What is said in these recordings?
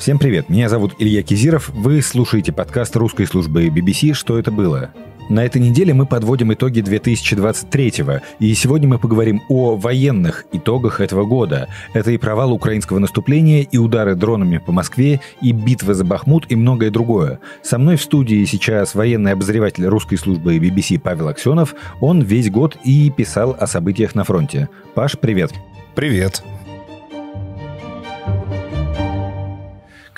Всем привет, меня зовут Илья Кизиров, вы слушаете подкаст русской службы BBC «Что это было?». На этой неделе мы подводим итоги 2023-го, и сегодня мы поговорим о военных итогах этого года. Это и провал украинского наступления, и удары дронами по Москве, и битва за Бахмут, и многое другое. Со мной в студии сейчас военный обозреватель русской службы BBC Павел Аксенов. Он весь год и писал о событиях на фронте. Паш, привет. Привет.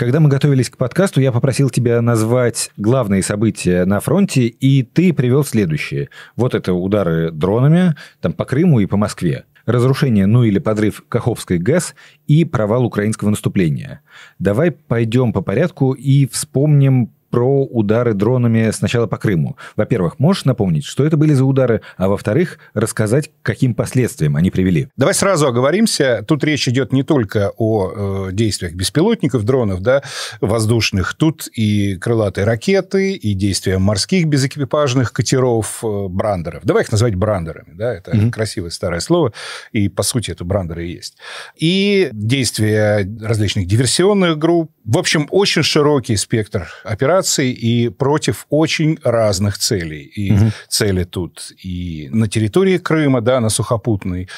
Когда мы готовились к подкасту, я попросил тебя назвать главные события на фронте, и ты привел следующие. Вот это удары дронами там, по Крыму и по Москве разрушение, ну или подрыв Каховской ГЭС и провал украинского наступления. Давай пойдем по порядку и вспомним про удары дронами сначала по Крыму. Во-первых, можешь напомнить, что это были за удары, а во-вторых, рассказать, каким последствиям они привели? Давай сразу оговоримся. Тут речь идет не только о э, действиях беспилотников, дронов, да, воздушных. Тут и крылатые ракеты, и действия морских безэкипажных катеров, э, брандеров. Давай их назвать брандерами, да, это mm-hmm. красивое старое слово, и по сути это брандеры и есть. И действия различных диверсионных групп. В общем, очень широкий спектр операций организаций и против очень разных целей. И угу. цели тут и на территории Крыма, да, на сухопутной,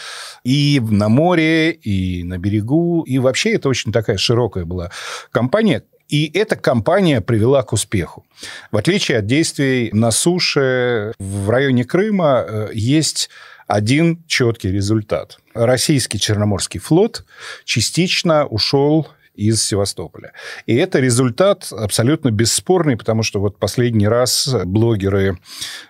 и на море, и на берегу. И вообще это очень такая широкая была компания, и эта кампания привела к успеху. В отличие от действий на суше в районе Крыма э, есть один четкий результат. Российский Черноморский флот частично ушел из Севастополя. И это результат абсолютно бесспорный, потому что вот последний раз блогеры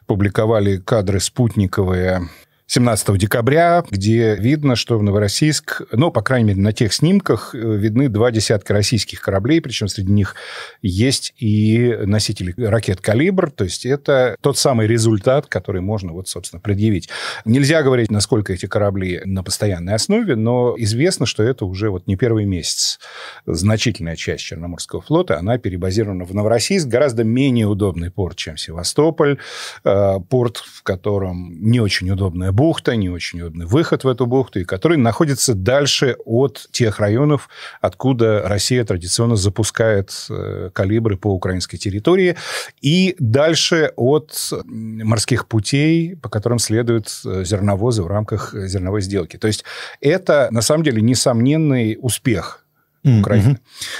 публиковали кадры спутниковые 17 декабря, где видно, что в Новороссийск, ну, по крайней мере, на тех снимках э, видны два десятка российских кораблей, причем среди них есть и носители ракет «Калибр», то есть это тот самый результат, который можно, вот, собственно, предъявить. Нельзя говорить, насколько эти корабли на постоянной основе, но известно, что это уже вот не первый месяц. Значительная часть Черноморского флота, она перебазирована в Новороссийск, гораздо менее удобный порт, чем Севастополь, э, порт, в котором не очень удобно бухта, не очень удобный выход в эту бухту, и который находится дальше от тех районов, откуда Россия традиционно запускает э, калибры по украинской территории, и дальше от морских путей, по которым следуют э, зерновозы в рамках э, зерновой сделки. То есть это, на самом деле, несомненный успех Украины. Mm-hmm.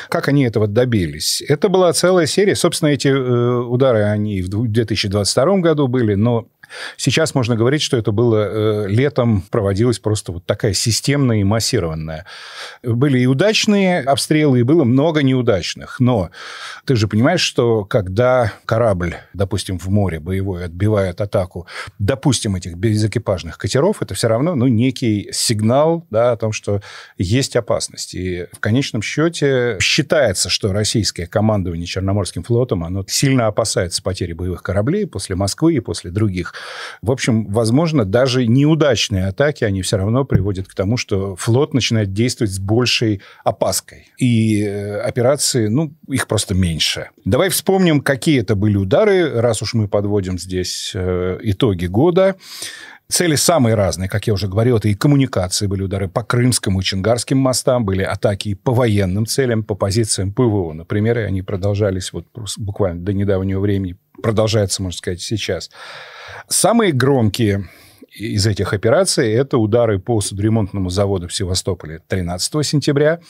Как они этого добились? Это была целая серия. Собственно, эти э, удары, они в 2022 году были, но сейчас можно говорить, что это было э, летом, проводилась просто вот такая системная и массированная. Были и удачные обстрелы, и было много неудачных. Но ты же понимаешь, что когда корабль, допустим, в море боевой отбивает атаку, допустим, этих безэкипажных катеров, это все равно ну, некий сигнал да, о том, что есть опасность. И в конечном конечном счете считается, что российское командование Черноморским флотом, оно сильно опасается потери боевых кораблей после Москвы и после других. В общем, возможно, даже неудачные атаки, они все равно приводят к тому, что флот начинает действовать с большей опаской. И э, операции, ну, их просто меньше. Давай вспомним, какие это были удары, раз уж мы подводим здесь э, итоги года. Цели самые разные, как я уже говорил, это и коммуникации были удары по крымскому и чингарским мостам, были атаки и по военным целям, по позициям ПВО, например, и они продолжались вот буквально до недавнего времени, продолжаются, можно сказать, сейчас. Самые громкие из этих операций – это удары по судоремонтному заводу в Севастополе 13 сентября.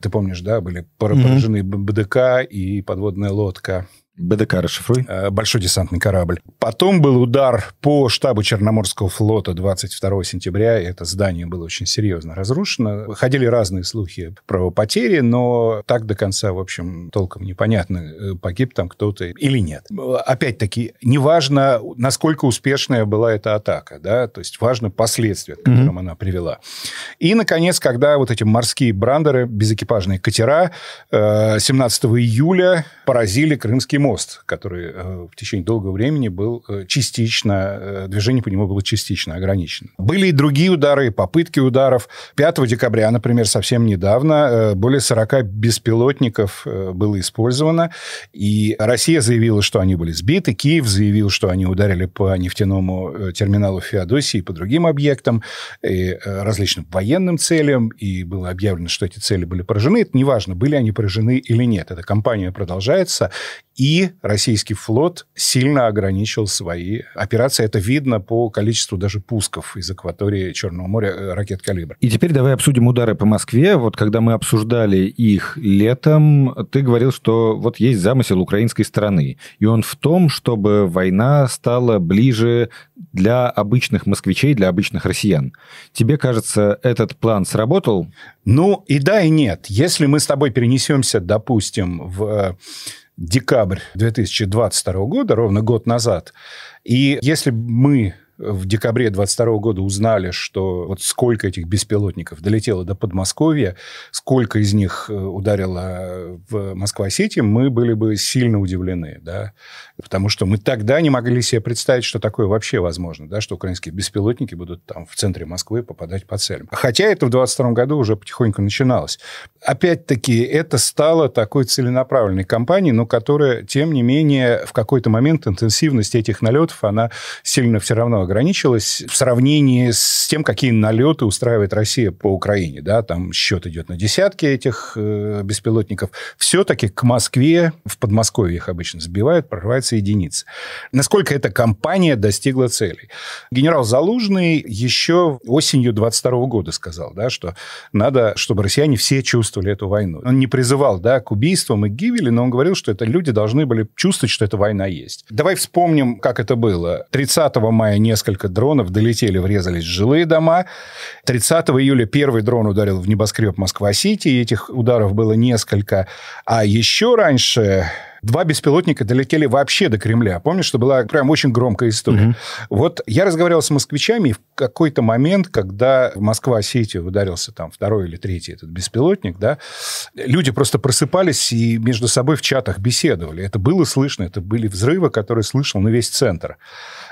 Ты помнишь, да, были поражены mm-hmm. БДК и подводная лодка БДК расшифруй. Э, большой десантный корабль. Потом был удар по штабу Черноморского флота 22 сентября. Это здание было очень серьезно разрушено. Ходили разные слухи про потери, но так до конца, в общем, толком непонятно, э, погиб там кто-то или нет. Опять-таки, неважно, насколько успешная была эта атака, да, то есть важно последствия, к которым mm-hmm. она привела. И, наконец, когда вот эти морские брандеры, безэкипажные катера 17 э, июля поразили Крымский море мост, который э, в течение долгого времени был э, частично, э, движение по нему было частично ограничено. Были и другие удары, и попытки ударов. 5 декабря, например, совсем недавно, более 40 беспилотников было использовано, и Россия заявила, что они были сбиты, Киев заявил, что они ударили по нефтяному терминалу Феодосии и по другим объектам, и различным военным целям, и было объявлено, что эти цели были поражены. Это неважно, были они поражены или нет. Эта кампания продолжается, и российский флот сильно ограничил свои операции. Это видно по количеству даже пусков из акватории Черного моря э, ракет «Калибр». И теперь давай обсудим удары по Москве. Вот когда мы обсуждали их летом, ты говорил, что вот есть замысел украинской страны. И он в том, чтобы война стала ближе для обычных москвичей, для обычных россиян. Тебе кажется, этот план сработал? Ну, и да, и нет. Если мы с тобой перенесемся, допустим, в э, декабрь 2022 года, ровно год назад. И если мы в декабре 22 года узнали, что вот сколько этих беспилотников долетело до Подмосковья, сколько из них э, ударило в Москва-Сити, мы были бы сильно удивлены, да, потому что мы тогда не могли себе представить, что такое вообще возможно, да, что украинские беспилотники будут там в центре Москвы попадать по целям. Хотя это в 22 году уже потихоньку начиналось. Опять-таки, это стало такой целенаправленной кампанией, но которая, тем не менее, в какой-то момент интенсивность этих налетов, она сильно все равно ограничилось в сравнении с тем, какие налеты устраивает Россия по Украине. Да? Там счет идет на десятки этих э, беспилотников. Все-таки к Москве, в Подмосковье их обычно сбивают, прорывается единицы. Насколько эта компания достигла целей? Генерал Залужный еще осенью 22 года сказал, да, что надо, чтобы россияне все чувствовали эту войну. Он не призывал да, к убийствам и гибели, но он говорил, что это люди должны были чувствовать, что эта война есть. Давай вспомним, как это было. 30 мая не несколько дронов долетели, врезались в жилые дома. 30 июля первый дрон ударил в небоскреб Москва-Сити, и этих ударов было несколько. А еще раньше два беспилотника долетели вообще до Кремля. Помнишь, что была прям очень громкая история? Угу. Вот я разговаривал с москвичами, и в какой-то момент, когда в Москва-Сити ударился там второй или третий этот беспилотник, да, люди просто просыпались и между собой в чатах беседовали. Это было слышно, это были взрывы, которые слышал на весь центр.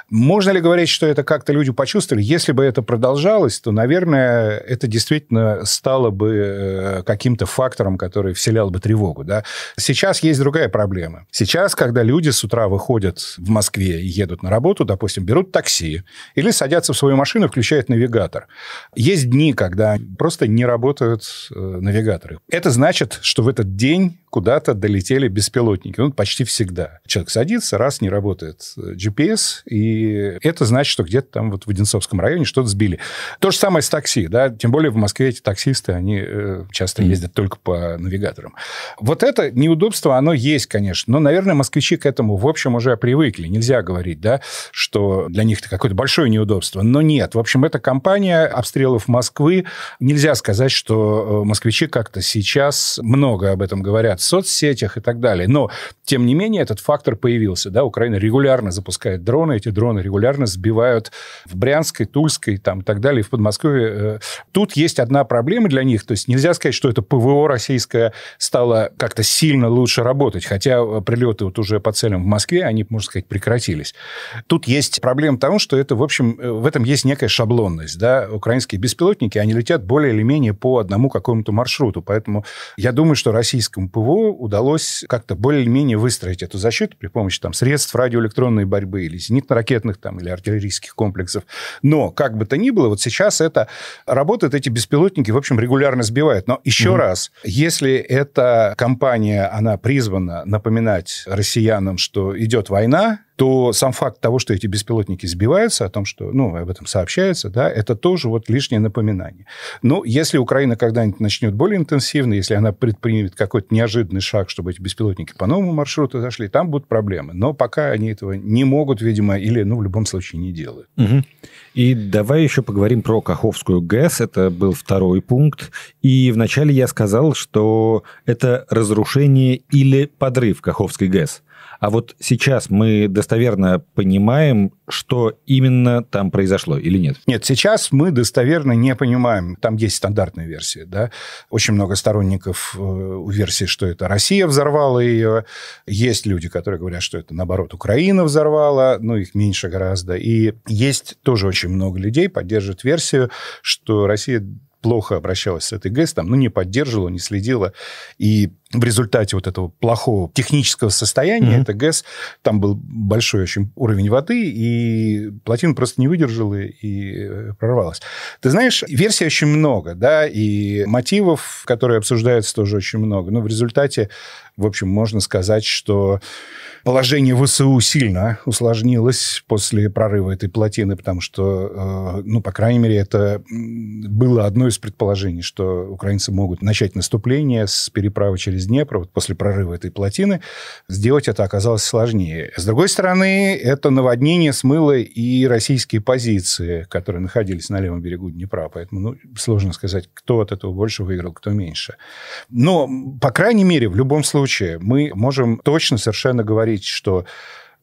Можно ли говорить, что это как-то люди почувствовали? Если бы это продолжалось, то, наверное, это действительно стало бы э, каким-то фактором, который вселял бы тревогу. Да? Сейчас есть другая проблема. Сейчас, когда люди с утра выходят в Москве и едут на работу, допустим, берут такси или садятся в свою машину, включают навигатор. Есть дни, когда просто не работают э, навигаторы. Это значит, что в этот день куда-то долетели беспилотники. Ну, почти всегда. Человек садится, раз не работает э, GPS, и это значит, что где-то там вот в Одинцовском районе что-то сбили. То же самое с такси, да, тем более в Москве эти таксисты, они э, часто ездят только по навигаторам. Вот это неудобство, оно есть, конечно, но, наверное, москвичи к этому, в общем, уже привыкли. Нельзя говорить, да, что для них это какое-то большое неудобство, но нет. В общем, эта кампания обстрелов Москвы, нельзя сказать, что э, москвичи как-то сейчас много об этом говорят соцсетях и так далее. Но, тем не менее, этот фактор появился. Да? Украина регулярно запускает дроны, эти дроны регулярно сбивают в Брянской, Тульской там, и так далее, и в Подмосковье. Э, тут есть одна проблема для них. То есть нельзя сказать, что это ПВО российское стало как-то сильно лучше работать. Хотя э, прилеты вот уже по целям в Москве, они, можно сказать, прекратились. Тут есть проблема того, что это, в общем, э, в этом есть некая шаблонность. Да? Украинские беспилотники, они летят более или менее по одному какому-то маршруту. Поэтому я думаю, что российскому ПВО удалось как-то более-менее выстроить эту защиту при помощи там, средств радиоэлектронной борьбы или зенитно-ракетных там, или артиллерийских комплексов. Но, как бы то ни было, вот сейчас это работает, эти беспилотники, в общем, регулярно сбивают. Но еще mm-hmm. раз, если эта компания, она призвана напоминать россиянам, что идет война, то сам факт того, что эти беспилотники сбиваются, о том, что, ну, об этом сообщается, да, это тоже вот лишнее напоминание. Но если Украина когда-нибудь начнет более интенсивно, если она предпримет какой-то неожиданный шаг, чтобы эти беспилотники по новому маршруту зашли, там будут проблемы. Но пока они этого не могут, видимо, или, ну, в любом случае не делают. Угу. И давай еще поговорим про Каховскую ГЭС. Это был второй пункт. И вначале я сказал, что это разрушение или подрыв Каховской ГЭС. А вот сейчас мы достоверно понимаем, что именно там произошло или нет? Нет, сейчас мы достоверно не понимаем. Там есть стандартная версия, да. Очень много сторонников э, у версии, что это Россия взорвала ее. Есть люди, которые говорят, что это, наоборот, Украина взорвала, но их меньше гораздо. И есть тоже очень много людей, поддерживают версию, что Россия плохо обращалась с этой ГЭС, там, ну, не поддерживала, не следила. И в результате вот этого плохого технического состояния, mm-hmm. это ГЭС, там был большой очень уровень воды, и плотина просто не выдержала и э, прорвалась. Ты знаешь, версий очень много, да, и мотивов, которые обсуждаются, тоже очень много. Но в результате, в общем, можно сказать, что положение ВСУ сильно усложнилось после прорыва этой плотины, потому что, э, ну, по крайней мере, это было одно из предположений, что украинцы могут начать наступление с переправы через через Днепр, вот после прорыва этой плотины, сделать это оказалось сложнее. С другой стороны, это наводнение смыло и российские позиции, которые находились на левом берегу Днепра, поэтому ну, сложно сказать, кто от этого больше выиграл, кто меньше. Но, по крайней мере, в любом случае, мы можем точно совершенно говорить, что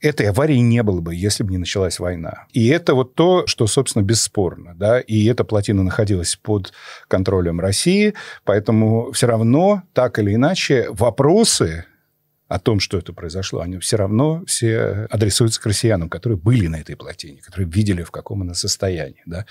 Этой аварии не было бы, если бы не началась война. И это вот то, что, собственно, бесспорно. Да? И эта плотина находилась под контролем России, поэтому все равно, так или иначе, вопросы о том, что это произошло, они все равно все адресуются к россиянам, которые были на этой плотине, которые видели, в каком она состоянии. Да?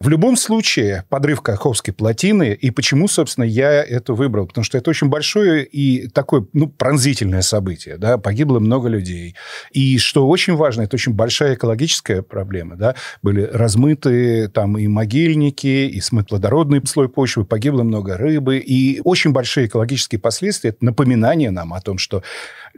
В любом случае, подрыв Каховской плотины, и почему, собственно, я это выбрал? Потому что это очень большое и такое ну, пронзительное событие. Да? Погибло много людей. И что очень важно, это очень большая экологическая проблема. Да? Были размыты там и могильники, и смыт плодородный слой почвы, погибло много рыбы. И очень большие экологические последствия – это напоминание нам о том, что что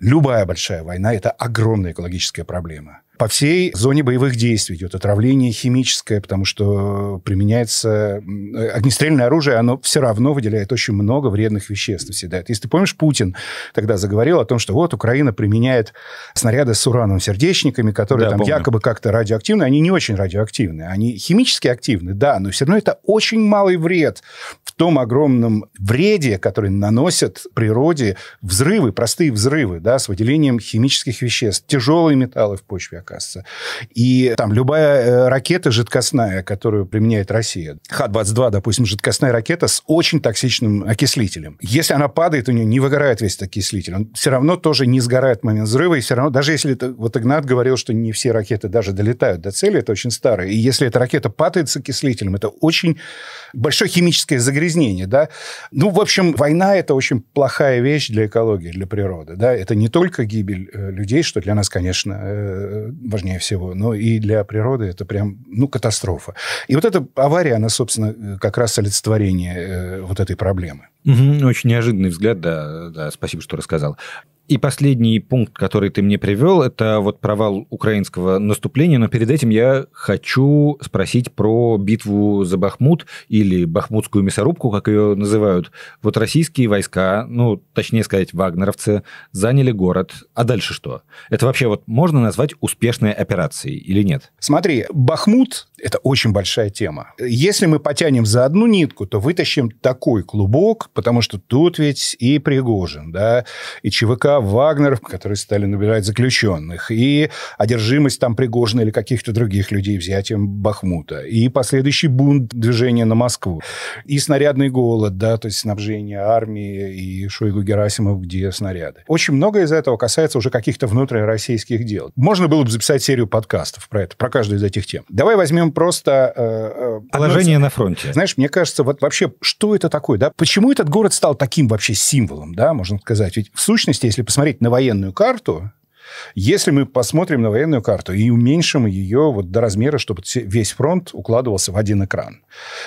любая большая война – это огромная экологическая проблема. По всей зоне боевых действий идет отравление химическое, потому что применяется огнестрельное оружие, оно все равно выделяет очень много вредных веществ. Всегда. Если ты помнишь, Путин тогда заговорил о том, что вот Украина применяет снаряды с урановым сердечниками, которые да, там помню. якобы как-то радиоактивны. Они не очень радиоактивны, они химически активны, да, но все равно это очень малый вред том огромном вреде, который наносят природе взрывы, простые взрывы, да, с выделением химических веществ, тяжелые металлы в почве, оказывается. И там любая э, ракета жидкостная, которую применяет Россия, Х-22, допустим, жидкостная ракета с очень токсичным окислителем. Если она падает, у нее не выгорает весь этот окислитель. Он все равно тоже не сгорает в момент взрыва, и все равно, даже если это, вот Игнат говорил, что не все ракеты даже долетают до цели, это очень старые. И если эта ракета падает с окислителем, это очень большое химическое загрязнение загрязнения, да. Ну, в общем, война – это очень плохая вещь для экологии, для природы, да. Это не только гибель э, людей, что для нас, конечно, э, э, важнее всего, но и для природы это прям, ну, катастрофа. И вот эта авария, она, собственно, как раз олицетворение вот этой проблемы. Угу, очень неожиданный взгляд, да, да, спасибо, что рассказал. И последний пункт, который ты мне привел, это вот провал украинского наступления. Но перед этим я хочу спросить про битву за Бахмут или Бахмутскую мясорубку, как ее называют. Вот российские войска, ну, точнее сказать, вагнеровцы, заняли город. А дальше что? Это вообще вот можно назвать успешной операцией или нет? Смотри, Бахмут – это очень большая тема. Если мы потянем за одну нитку, то вытащим такой клубок, потому что тут ведь и Пригожин, да, и ЧВК да, Вагнеров, которые стали набирать заключенных, и одержимость там Пригожина или каких-то других людей взятием Бахмута, и последующий бунт движения на Москву, и снарядный голод, да, то есть снабжение армии и Шойгу Герасимов, где снаряды. Очень много из этого касается уже каких-то внутрироссийских дел. Можно было бы записать серию подкастов про это, про каждую из этих тем. Давай возьмем просто... Э, э Положение одно... на фронте. Знаешь, мне кажется, вот вообще, что это такое, да? Почему этот город стал таким вообще символом, да, можно сказать? Ведь в сущности, если посмотреть на военную карту, если мы посмотрим на военную карту и уменьшим ее вот до размера, чтобы весь фронт укладывался в один экран,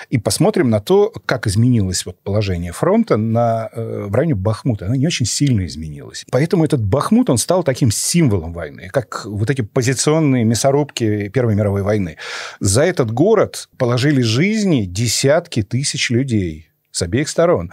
и посмотрим на то, как изменилось вот положение фронта на, э, в районе Бахмута, оно не очень сильно изменилось. Поэтому этот Бахмут, он стал таким символом войны, как вот эти позиционные мясорубки Первой мировой войны. За этот город положили жизни десятки тысяч людей – с обеих сторон.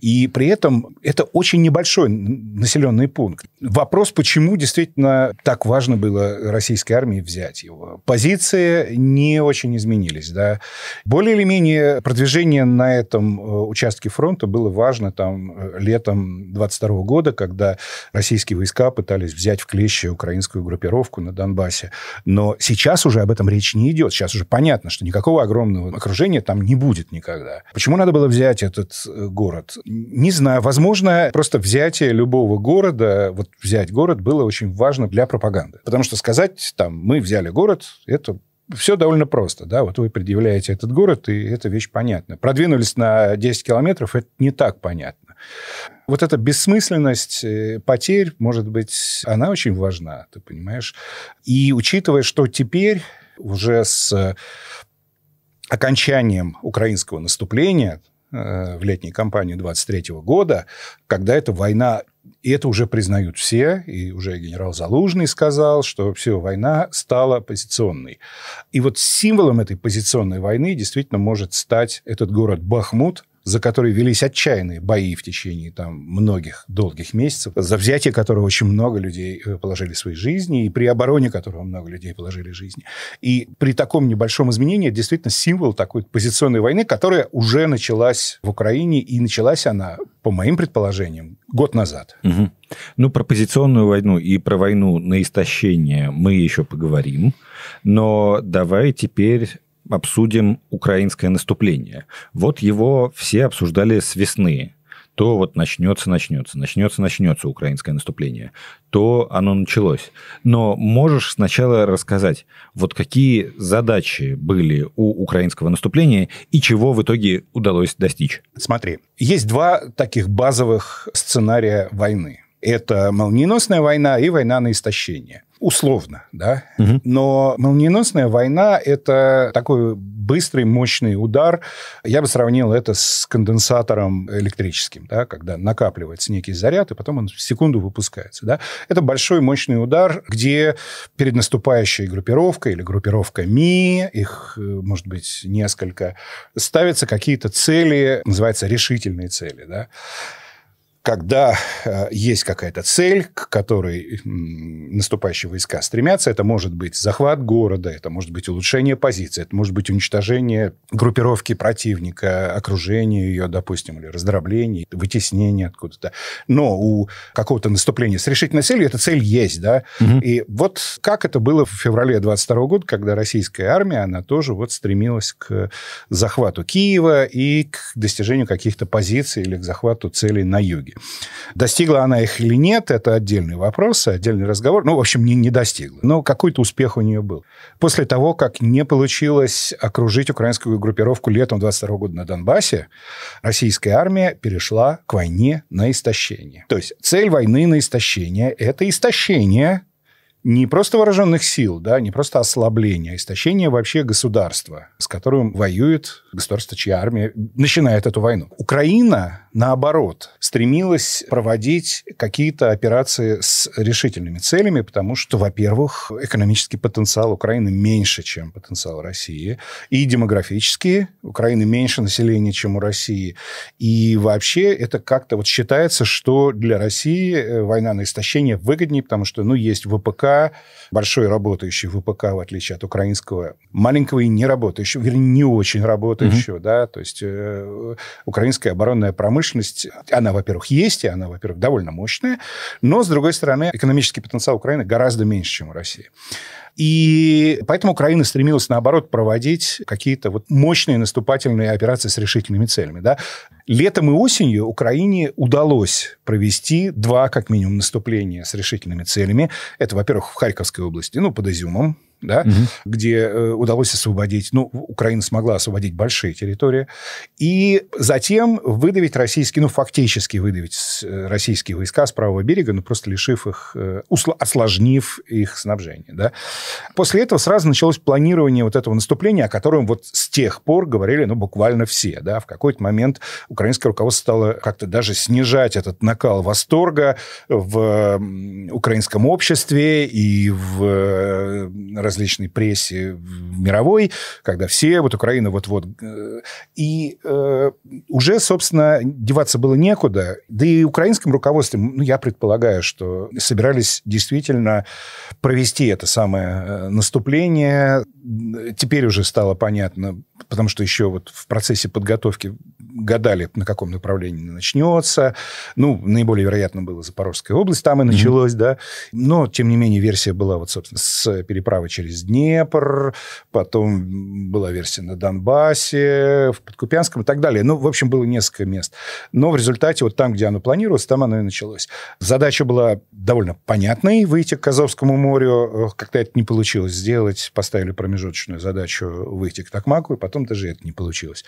И при этом это очень небольшой населенный пункт. Вопрос, почему действительно так важно было российской армии взять его. Позиции не очень изменились. Да. Более или менее продвижение на этом э, участке фронта было важно там э, летом 22 года, когда российские войска пытались взять в клещи украинскую группировку на Донбассе. Но сейчас уже об этом речь не идет. Сейчас уже понятно, что никакого огромного окружения там не будет никогда. Почему надо было взять этот э, город? Не знаю, возможно, просто взятие любого города, вот взять город было очень важно для пропаганды. Потому что сказать, там, мы взяли город, это все довольно просто, да, вот вы предъявляете этот город, и эта вещь понятна. Продвинулись на 10 километров, это не так понятно. Вот эта бессмысленность э, потерь, может быть, она очень важна, ты понимаешь. И учитывая, что теперь уже с окончанием украинского наступления, Э, в летней кампании 23 года, когда эта война, и это уже признают все, и уже генерал Залужный сказал, что все, война стала позиционной. И вот символом этой позиционной войны действительно может стать этот город Бахмут, за который велись отчаянные бои в течение там, многих долгих месяцев, за взятие которого очень много людей э, положили свои жизни, и при обороне которого много людей положили жизни. И при таком небольшом изменении действительно символ такой позиционной войны, которая уже началась в Украине, и началась она, по моим предположениям, год назад. Угу. Ну, про позиционную войну и про войну на истощение мы еще поговорим. Но давай теперь обсудим украинское наступление. Вот его все обсуждали с весны. То вот начнется, начнется, начнется, начнется украинское наступление. То оно началось. Но можешь сначала рассказать, вот какие задачи были у украинского наступления и чего в итоге удалось достичь? Смотри, есть два таких базовых сценария войны. Это молниеносная война и война на истощение условно, да. Угу. Но молниеносная война – это такой быстрый, мощный удар. Я бы сравнил это с конденсатором электрическим, да, когда накапливается некий заряд, и потом он в секунду выпускается. Да. Это большой, мощный удар, где перед наступающей группировкой или группировками, их, э, может быть, несколько, ставятся какие-то цели, называется решительные цели. Да когда э, есть какая-то цель, к которой наступающие войска стремятся, это может быть захват города, это может быть улучшение позиции, это может быть уничтожение группировки противника, окружение ее, допустим, или раздробление, вытеснение откуда-то. Но у какого-то наступления с решительной целью эта цель есть, да. Угу. И вот как это было в феврале 22 года, когда российская армия, она тоже вот стремилась к захвату Киева и к достижению каких-то позиций или к захвату целей на юге. Достигла она их или нет, это отдельный вопрос, отдельный разговор. Ну, в общем, не, не достигла. Но какой-то успех у нее был. После того, как не получилось окружить украинскую группировку летом 22 года на Донбассе, российская армия перешла к войне на истощение. То есть цель войны на истощение – это истощение не просто вооруженных сил, да, не просто ослабление, а истощение вообще государства, с которым воюет государство, чья армия начинает эту войну. Украина наоборот, стремилась проводить какие-то операции с решительными целями, потому что, во-первых, экономический потенциал Украины меньше, чем потенциал России, и демографически Украины меньше населения, чем у России, и вообще это как-то вот считается, что для России э, война на истощение выгоднее, потому что, ну, есть ВПК, большой работающий ВПК, в отличие от украинского, маленького и не работающего, вернее, не очень работающего, mm-hmm. да, то есть э, украинская оборонная промышленность промышленность, она, во-первых, есть, и она, во-первых, довольно мощная, но, с другой стороны, экономический потенциал Украины гораздо меньше, чем у России. И поэтому Украина стремилась, наоборот, проводить какие-то вот мощные наступательные операции с решительными целями. Да? Летом и осенью Украине удалось провести два, как минимум, наступления с решительными целями. Это, во-первых, в Харьковской области, ну, под Изюмом, да, угу. где э, удалось освободить, ну, Украина смогла освободить большие территории, и затем выдавить российские, ну, фактически выдавить э, российские войска с правого берега, ну, просто лишив их, э, осложнив их снабжение, да. После этого сразу началось планирование вот этого наступления, о котором вот с тех пор говорили, ну, буквально все, да, в какой-то момент украинское руководство стало как-то даже снижать этот накал восторга в украинском обществе и в различной прессе мировой, когда все, вот Украина вот-вот. Э, и э, уже, собственно, деваться было некуда. Да и украинским руководством, ну, я предполагаю, что собирались действительно провести это самое э, наступление. Теперь уже стало понятно, потому что еще вот в процессе подготовки гадали, на каком направлении начнется. Ну, наиболее вероятно было Запорожская область, там и началось, mm-hmm. да. Но, тем не менее, версия была вот, собственно, с переправы через Днепр, потом была версия на Донбассе, в Подкупянском и так далее. Ну, в общем, было несколько мест. Но в результате вот там, где оно планировалось, там оно и началось. Задача была довольно понятной, выйти к Казовскому морю. Как-то это не получилось сделать. Поставили промежуточную задачу выйти к Токмаку и потом потом даже это не получилось.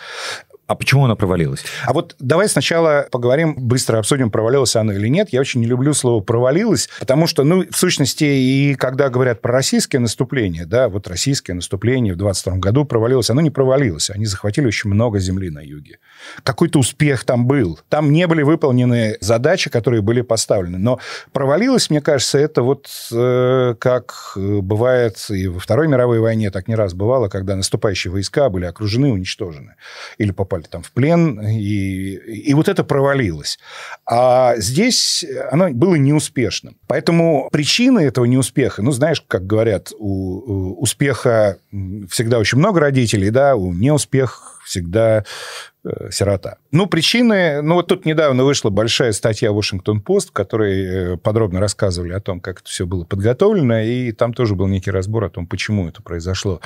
А почему она провалилась? А вот давай сначала поговорим, быстро обсудим, провалилась она или нет. Я очень не люблю слово провалилась, потому что, ну, в сущности, и когда говорят про российское наступление, да, вот российское наступление в 22 году провалилось, оно не провалилось. Они захватили очень много земли на юге. Какой-то успех там был. Там не были выполнены задачи, которые были поставлены. Но провалилось, мне кажется, это вот э, как э, бывает и во Второй мировой войне, так не раз бывало, когда наступающие войска были окружены окружены, уничтожены. Или попали там в плен. И, и вот это провалилось. А здесь оно было неуспешным. Поэтому причины этого неуспеха, ну, знаешь, как говорят, у, у успеха всегда очень много родителей, да, у неуспеха всегда Э, сирота. Ну, причины... Ну, вот тут недавно вышла большая статья «Вашингтон-Пост», в которой э, подробно рассказывали о том, как это все было подготовлено, и там тоже был некий разбор о том, почему это произошло,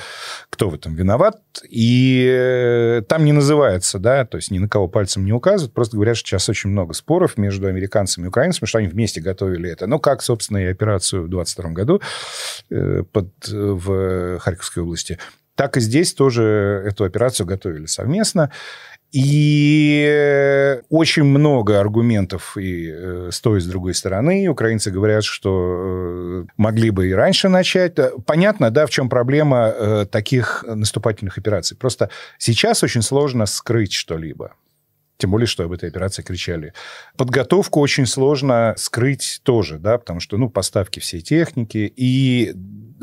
кто в этом виноват. И э, там не называется, да, то есть ни на кого пальцем не указывают, просто говорят, что сейчас очень много споров между американцами и украинцами, что они вместе готовили это. Ну, как, собственно, и операцию в 22 году под, в Харьковской области. Так и здесь тоже эту операцию готовили совместно. И очень много аргументов и э, с той, и с другой стороны. Украинцы говорят, что э, могли бы и раньше начать. Понятно, да, в чем проблема э, таких наступательных операций. Просто сейчас очень сложно скрыть что-либо. Тем более, что об этой операции кричали. Подготовку очень сложно скрыть тоже, да, потому что, ну, поставки всей техники и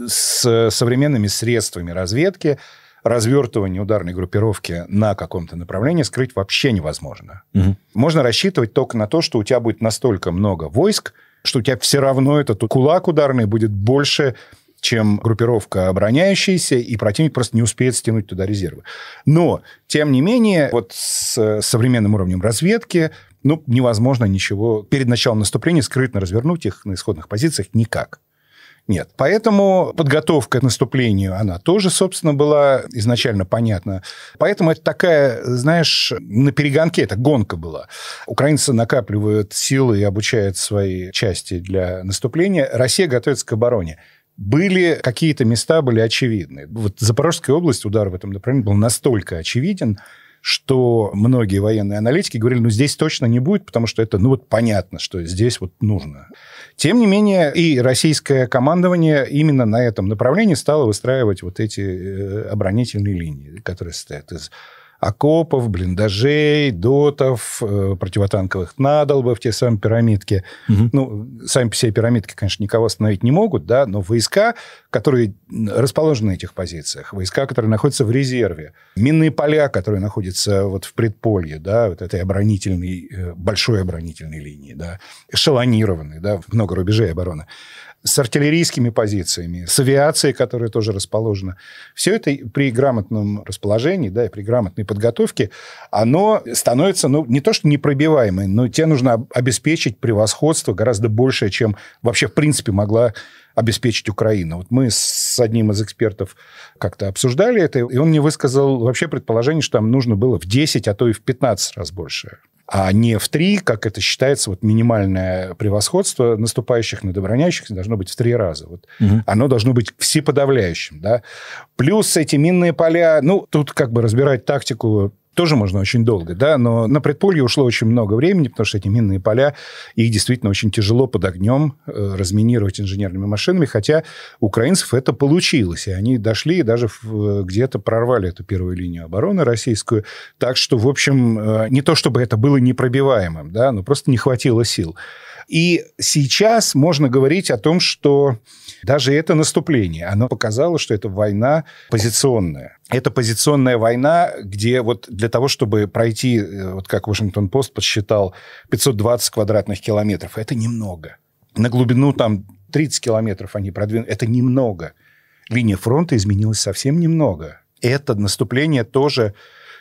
с современными средствами разведки – развертывание ударной группировки на каком-то направлении скрыть вообще невозможно. Угу. Можно рассчитывать только на то, что у тебя будет настолько много войск, что у тебя все равно этот кулак ударный будет больше, чем группировка обороняющаяся, и противник просто не успеет стянуть туда резервы. Но, тем не менее, вот с э, современным уровнем разведки, ну, невозможно ничего перед началом наступления скрытно развернуть их на исходных позициях никак. Нет. Поэтому подготовка к наступлению, она тоже, собственно, была изначально понятна. Поэтому это такая, знаешь, на перегонке, это гонка была. Украинцы накапливают силы и обучают свои части для наступления. Россия готовится к обороне были какие-то места были очевидны. Вот Запорожская область, удар в этом направлении был настолько очевиден, что многие военные аналитики говорили, ну, здесь точно не будет, потому что это, ну, вот понятно, что здесь вот нужно. Тем не менее, и российское командование именно на этом направлении стало выстраивать вот эти э, оборонительные линии, которые состоят из окопов, блиндажей, дотов, э, противотанковых надолбов, те самые пирамидки. Угу. Ну, сами все пирамидки, конечно, никого остановить не могут, да, но войска, которые расположены на этих позициях, войска, которые находятся в резерве, минные поля, которые находятся вот в предполье, да, вот этой оборонительной, э, большой оборонительной линии, да, эшелонированной, да, много рубежей обороны с артиллерийскими позициями, с авиацией, которая тоже расположена. Все это при грамотном расположении, да, и при грамотной подготовке, оно становится, ну, не то что непробиваемое, но тебе нужно обеспечить превосходство гораздо большее, чем вообще, в принципе, могла обеспечить Украину. Вот мы с одним из экспертов как-то обсуждали это, и он мне высказал вообще предположение, что там нужно было в 10, а то и в 15 раз больше а не в три, как это считается, вот минимальное превосходство наступающих над обороняющихся должно быть в три раза. Вот. Угу. Оно должно быть всеподавляющим. Да? Плюс эти минные поля, ну, тут как бы разбирать тактику тоже можно очень долго, да, но на предполье ушло очень много времени, потому что эти минные поля, их действительно очень тяжело под огнем э, разминировать инженерными машинами, хотя у украинцев это получилось, и они дошли и даже э, где-то прорвали эту первую линию обороны российскую, так что, в общем, э, не то чтобы это было непробиваемым, да, но просто не хватило сил. И сейчас можно говорить о том, что даже это наступление, оно показало, что это война позиционная. Это позиционная война, где вот для того, чтобы пройти, э, вот как Вашингтон-Пост подсчитал, 520 квадратных километров, это немного. На глубину там 30 километров они продвинули, это немного. Линия фронта изменилась совсем немного. Это наступление тоже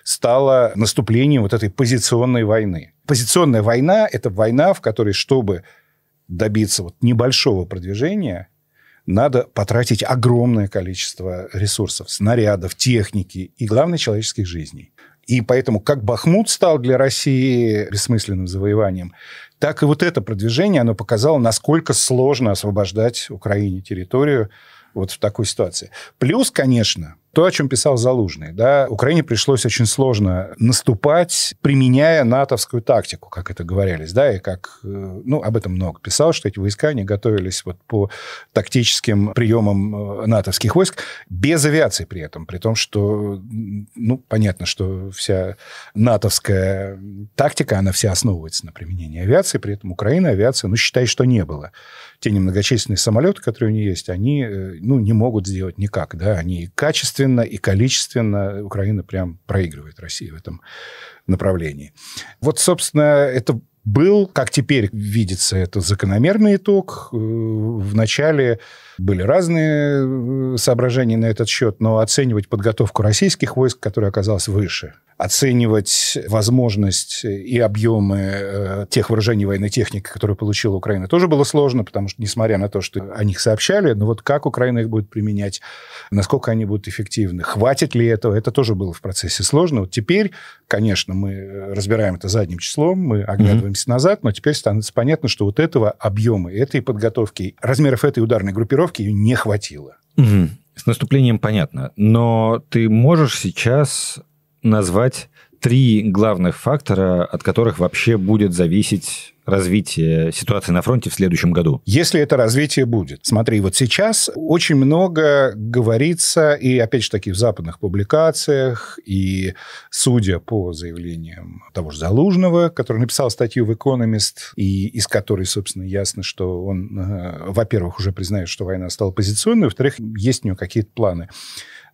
стало наступлением вот этой позиционной войны. Позиционная война – это война, в которой, чтобы добиться вот небольшого продвижения, надо потратить огромное количество ресурсов, снарядов, техники и, главное, человеческих жизней. И поэтому как Бахмут стал для России бессмысленным завоеванием, так и вот это продвижение, оно показало, насколько сложно освобождать Украине территорию вот в такой ситуации. Плюс, конечно, то, о чем писал Залужный. Да, Украине пришлось очень сложно наступать, применяя натовскую тактику, как это говорились, да, и как, э, ну, об этом много писал, что эти войска не готовились вот по тактическим приемам э, натовских войск, без авиации при этом, при том, что, ну, понятно, что вся натовская тактика, она вся основывается на применении авиации, при этом Украина авиации, ну, считай, что не было. Те немногочисленные самолеты, которые у нее есть, они, э, ну, не могут сделать никак, да, они качественно качественно и количественно Украина прям проигрывает России в этом направлении. Вот, собственно, это был, как теперь видится, это закономерный итог. Э, в начале были разные э, соображения на этот счет, но оценивать подготовку российских войск, которая оказалась выше, оценивать возможность и объемы э, тех вооружений военной техники, которые получила Украина, тоже было сложно, потому что, несмотря на то, что о них сообщали, но вот как Украина их будет применять, насколько они будут эффективны, хватит ли этого, это тоже было в процессе сложно. Вот теперь, конечно, мы э, разбираем это задним числом, мы оглядываемся mm-hmm. назад, но теперь становится понятно, что вот этого объема, этой подготовки, размеров этой ударной группировки поправки не хватило. Угу. С наступлением понятно. Но ты можешь сейчас назвать три главных фактора, от которых вообще будет зависеть развитие ситуации на фронте в следующем году? Если это развитие будет. Смотри, вот сейчас очень много говорится, и опять же таки в западных публикациях, и судя по заявлениям того же Залужного, который написал статью в Экономист и из которой, собственно, ясно, что он, э, во-первых, уже признает, что война стала позиционной, во-вторых, есть у него какие-то планы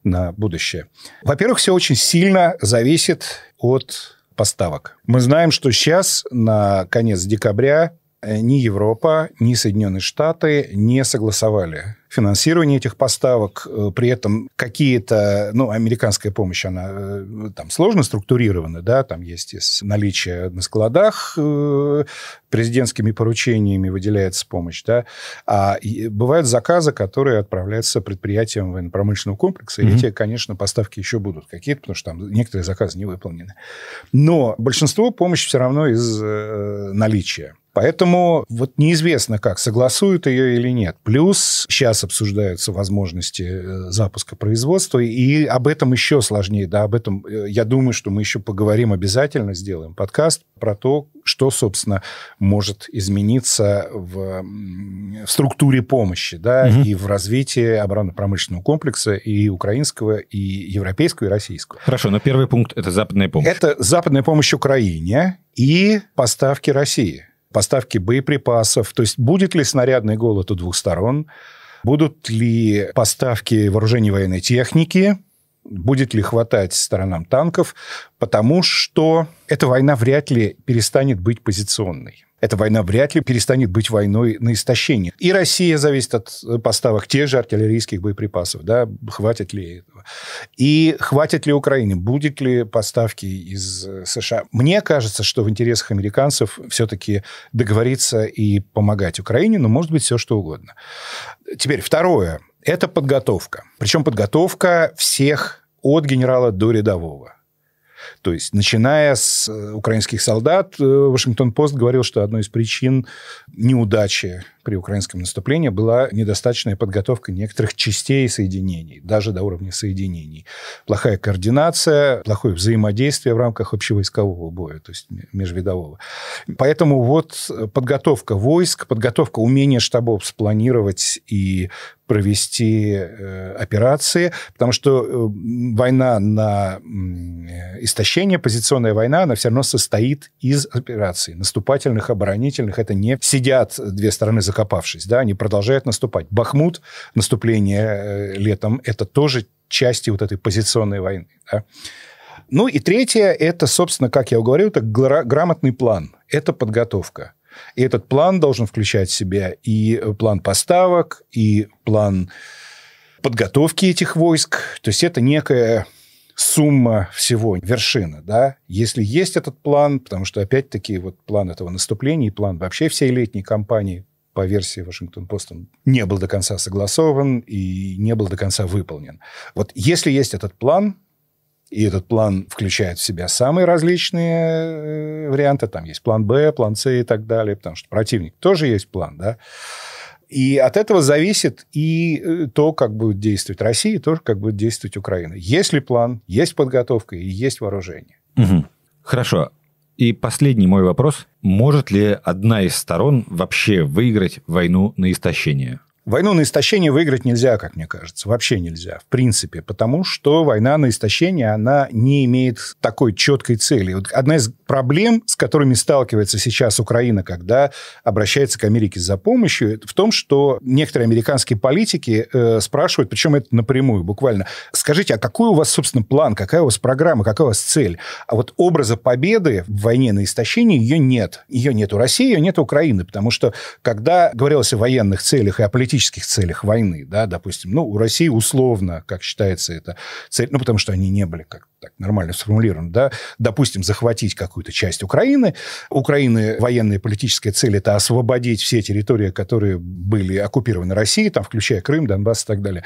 на будущее? Во-первых, все очень сильно зависит от поставок. Мы знаем, что сейчас, на конец декабря, э, ни Европа, ни Соединенные Штаты не согласовали финансирование этих поставок, э, при этом какие-то, ну, американская помощь, она э, там сложно структурирована, да, там есть наличие на складах, э, президентскими поручениями выделяется помощь, да, а бывают заказы, которые отправляются предприятиям военно-промышленного комплекса, mm-hmm. и эти, конечно, поставки еще будут какие-то, потому что там некоторые заказы не выполнены. Но большинство помощи все равно из наличия. Поэтому вот неизвестно, как согласуют ее или нет. Плюс сейчас обсуждаются возможности э, запуска производства, и об этом еще сложнее, да, об этом, э, я думаю, что мы еще поговорим обязательно, сделаем подкаст про то, что, собственно, может измениться в, в структуре помощи, да, угу. и в развитии оборонно-промышленного комплекса и украинского, и европейского, и российского. Хорошо, но первый пункт – это западная помощь. Это западная помощь Украине и поставки России поставки боеприпасов, то есть будет ли снарядный голод у двух сторон, Будут ли поставки вооружений военной техники? Будет ли хватать сторонам танков? Потому что эта война вряд ли перестанет быть позиционной. Эта война вряд ли перестанет быть войной на истощение. И Россия зависит от э, поставок тех же артиллерийских боеприпасов. Да? Хватит ли этого? И хватит ли Украине? Будет ли поставки из э, США? Мне кажется, что в интересах американцев все-таки договориться и помогать Украине, но, ну, может быть, все что угодно. Теперь второе. Это подготовка. Причем подготовка всех от генерала до рядового. То есть, начиная с э, украинских солдат, э, Вашингтон-Пост говорил, что одной из причин неудачи при украинском наступлении была недостаточная подготовка некоторых частей и соединений, даже до уровня соединений. Плохая координация, плохое взаимодействие в рамках общевойскового боя, то есть межвидового. Поэтому вот э, подготовка войск, подготовка умения штабов спланировать и провести э, операции, потому что э, война на истощение, позиционная война, она все равно состоит из операций, наступательных, оборонительных. Это не сидят две стороны за докопавшись, да, они продолжают наступать. Бахмут, наступление э, летом, это тоже части вот этой позиционной войны. Да. Ну и третье, это, собственно, как я говорил, это грамотный план, это подготовка. И этот план должен включать в себя и э, план поставок, и план подготовки этих войск. То есть это некая сумма всего, вершина, да, если есть этот план, потому что, опять-таки, вот план этого наступления и план вообще всей летней кампании по версии Вашингтон-Пост, он не был до конца согласован и не был до конца выполнен. Вот если есть этот план, и этот план включает в себя самые различные э, варианты. Там есть план Б, план С и так далее, потому что противник тоже есть план, да. И от этого зависит и э, то, как будет действовать Россия, и то, как будет действовать Украина. Есть ли план, есть подготовка и есть вооружение. Угу. Хорошо. И последний мой вопрос. Может ли одна из сторон вообще выиграть войну на истощение? Войну на истощение выиграть нельзя, как мне кажется. Вообще нельзя, в принципе. Потому что война на истощение, она не имеет такой четкой цели. Вот одна из проблем, с которыми сталкивается сейчас Украина, когда обращается к Америке за помощью, в том, что некоторые американские политики э, спрашивают, причем это напрямую буквально, скажите, а какой у вас, собственно, план, какая у вас программа, какая у вас цель? А вот образа победы в войне на истощение ее нет. Ее нет у России, ее нет у Украины. Потому что, когда говорилось о военных целях и о политических тактических целях войны, да, допустим, ну, у России условно, как считается это, цель, ну, потому что они не были как так нормально сформулировано, да, допустим, захватить какую-то часть Украины. Украины военная и политическая цель – это освободить все территории, которые были оккупированы Россией, там, включая Крым, Донбасс и так далее.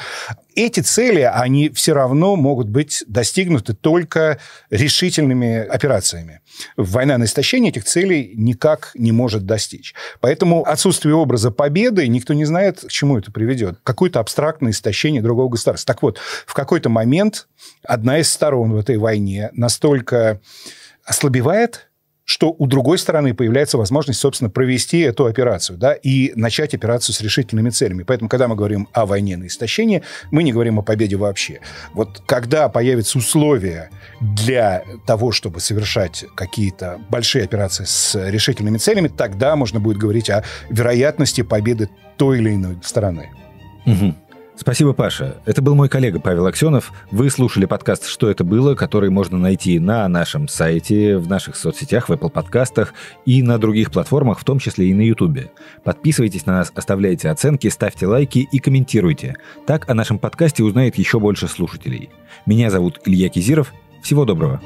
Эти цели, они все равно могут быть достигнуты только решительными операциями. Война на истощение этих целей никак не может достичь. Поэтому отсутствие образа победы, никто не знает, к чему это приведет. Какое-то абстрактное истощение другого государства. Так вот, в какой-то момент одна из сторон в этой этой войне настолько ослабевает, что у другой стороны появляется возможность, собственно, провести эту операцию, да, и начать операцию с решительными целями. Поэтому, когда мы говорим о войне на истощение, мы не говорим о победе вообще. Вот когда появятся условия для того, чтобы совершать какие-то большие операции с решительными целями, тогда можно будет говорить о вероятности победы той или иной стороны. Угу. Спасибо, Паша. Это был мой коллега Павел Аксенов. Вы слушали подкаст «Что это было», который можно найти на нашем сайте, в наших соцсетях, в Apple подкастах и на других платформах, в том числе и на YouTube. Подписывайтесь на нас, оставляйте оценки, ставьте лайки и комментируйте. Так о нашем подкасте узнает еще больше слушателей. Меня зовут Илья Кизиров. Всего доброго.